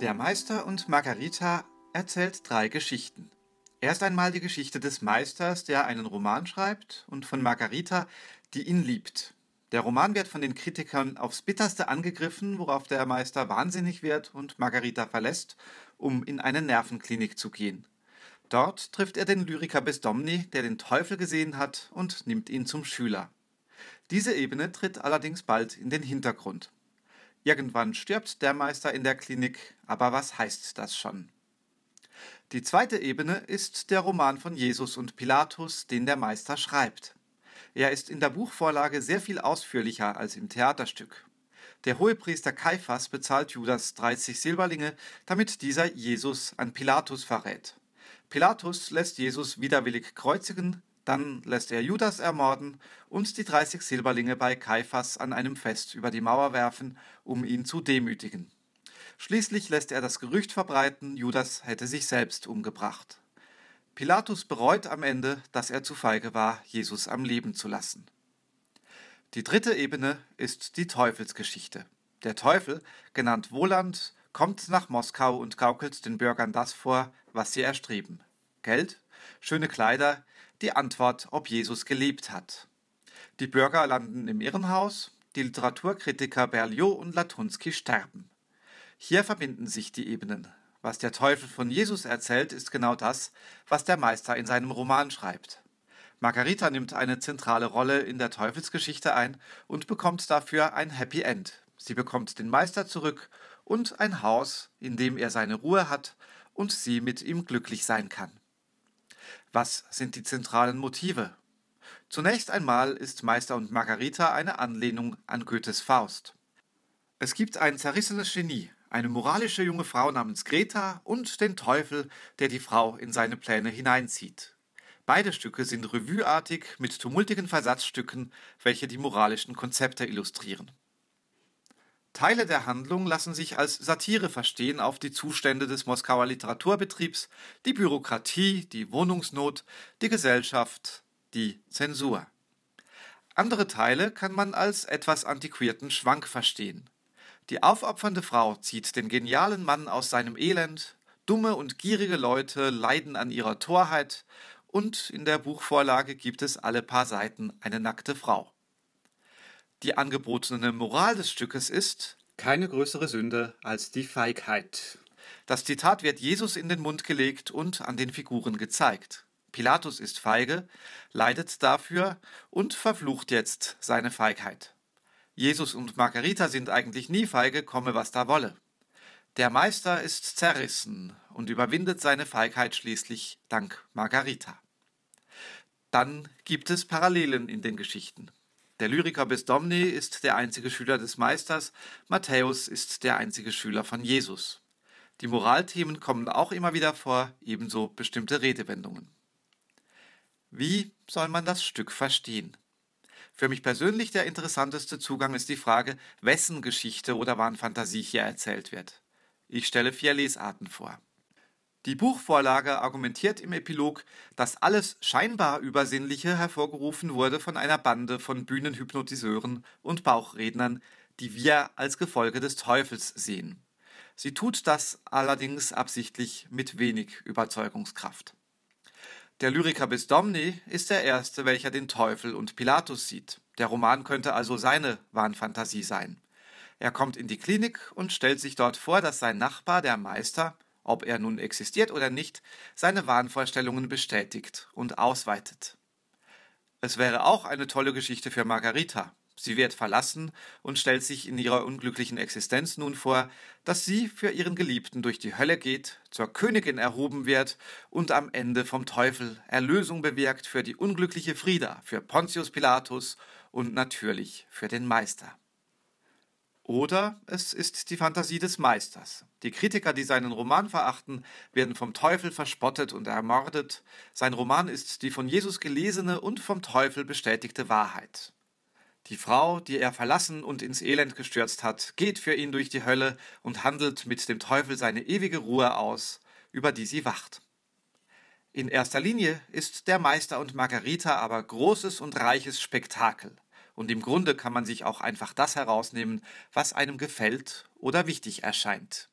Der Meister und Margarita erzählt drei Geschichten. Erst einmal die Geschichte des Meisters, der einen Roman schreibt, und von Margarita, die ihn liebt. Der Roman wird von den Kritikern aufs bitterste angegriffen, worauf der Meister wahnsinnig wird und Margarita verlässt, um in eine Nervenklinik zu gehen. Dort trifft er den Lyriker Besdomni, der den Teufel gesehen hat, und nimmt ihn zum Schüler. Diese Ebene tritt allerdings bald in den Hintergrund. Irgendwann stirbt der Meister in der Klinik, aber was heißt das schon? Die zweite Ebene ist der Roman von Jesus und Pilatus, den der Meister schreibt. Er ist in der Buchvorlage sehr viel ausführlicher als im Theaterstück. Der Hohepriester Kaiphas bezahlt Judas 30 Silberlinge, damit dieser Jesus an Pilatus verrät. Pilatus lässt Jesus widerwillig kreuzigen, dann lässt er Judas ermorden und die 30 Silberlinge bei Kaiphas an einem Fest über die Mauer werfen, um ihn zu demütigen. Schließlich lässt er das Gerücht verbreiten, Judas hätte sich selbst umgebracht. Pilatus bereut am Ende, dass er zu feige war, Jesus am Leben zu lassen. Die dritte Ebene ist die Teufelsgeschichte. Der Teufel, genannt Woland, kommt nach Moskau und gaukelt den Bürgern das vor, was sie erstreben. Geld, schöne Kleider, die Antwort, ob Jesus gelebt hat. Die Bürger landen im Irrenhaus, die Literaturkritiker Berlioz und Latunsky sterben. Hier verbinden sich die Ebenen. Was der Teufel von Jesus erzählt, ist genau das, was der Meister in seinem Roman schreibt. Margarita nimmt eine zentrale Rolle in der Teufelsgeschichte ein und bekommt dafür ein Happy End. Sie bekommt den Meister zurück und ein Haus, in dem er seine Ruhe hat und sie mit ihm glücklich sein kann. Was sind die zentralen Motive? Zunächst einmal ist Meister und Margarita eine Anlehnung an Goethes Faust. Es gibt ein zerrissenes Genie, eine moralische junge Frau namens Greta und den Teufel, der die Frau in seine Pläne hineinzieht. Beide Stücke sind revueartig mit tumultigen Versatzstücken, welche die moralischen Konzepte illustrieren. Teile der Handlung lassen sich als Satire verstehen auf die Zustände des Moskauer Literaturbetriebs, die Bürokratie, die Wohnungsnot, die Gesellschaft, die Zensur. Andere Teile kann man als etwas antiquierten Schwank verstehen. Die aufopfernde Frau zieht den genialen Mann aus seinem Elend, dumme und gierige Leute leiden an ihrer Torheit und in der Buchvorlage gibt es alle paar Seiten eine nackte Frau. Die angebotene Moral des Stückes ist keine größere Sünde als die Feigheit. Das Zitat wird Jesus in den Mund gelegt und an den Figuren gezeigt. Pilatus ist feige, leidet dafür und verflucht jetzt seine Feigheit. Jesus und Margarita sind eigentlich nie feige, komme was da wolle. Der Meister ist zerrissen und überwindet seine Feigheit schließlich dank Margarita. Dann gibt es Parallelen in den Geschichten. Der Lyriker bis Domni ist der einzige Schüler des Meisters, Matthäus ist der einzige Schüler von Jesus. Die Moralthemen kommen auch immer wieder vor, ebenso bestimmte Redewendungen. Wie soll man das Stück verstehen? Für mich persönlich der interessanteste Zugang ist die Frage, wessen Geschichte oder wann Fantasie hier erzählt wird. Ich stelle vier Lesarten vor. Die Buchvorlage argumentiert im Epilog, dass alles scheinbar Übersinnliche hervorgerufen wurde von einer Bande von Bühnenhypnotiseuren und Bauchrednern, die wir als Gefolge des Teufels sehen. Sie tut das allerdings absichtlich mit wenig Überzeugungskraft. Der Lyriker bis Domni ist der erste, welcher den Teufel und Pilatus sieht. Der Roman könnte also seine Wahnfantasie sein. Er kommt in die Klinik und stellt sich dort vor, dass sein Nachbar, der Meister, ob er nun existiert oder nicht, seine Wahnvorstellungen bestätigt und ausweitet. Es wäre auch eine tolle Geschichte für Margarita. Sie wird verlassen und stellt sich in ihrer unglücklichen Existenz nun vor, dass sie für ihren Geliebten durch die Hölle geht, zur Königin erhoben wird und am Ende vom Teufel Erlösung bewirkt für die unglückliche Frieda, für Pontius Pilatus und natürlich für den Meister. Oder es ist die Fantasie des Meisters. Die Kritiker, die seinen Roman verachten, werden vom Teufel verspottet und ermordet. Sein Roman ist die von Jesus gelesene und vom Teufel bestätigte Wahrheit. Die Frau, die er verlassen und ins Elend gestürzt hat, geht für ihn durch die Hölle und handelt mit dem Teufel seine ewige Ruhe aus, über die sie wacht. In erster Linie ist der Meister und Margarita aber großes und reiches Spektakel. Und im Grunde kann man sich auch einfach das herausnehmen, was einem gefällt oder wichtig erscheint.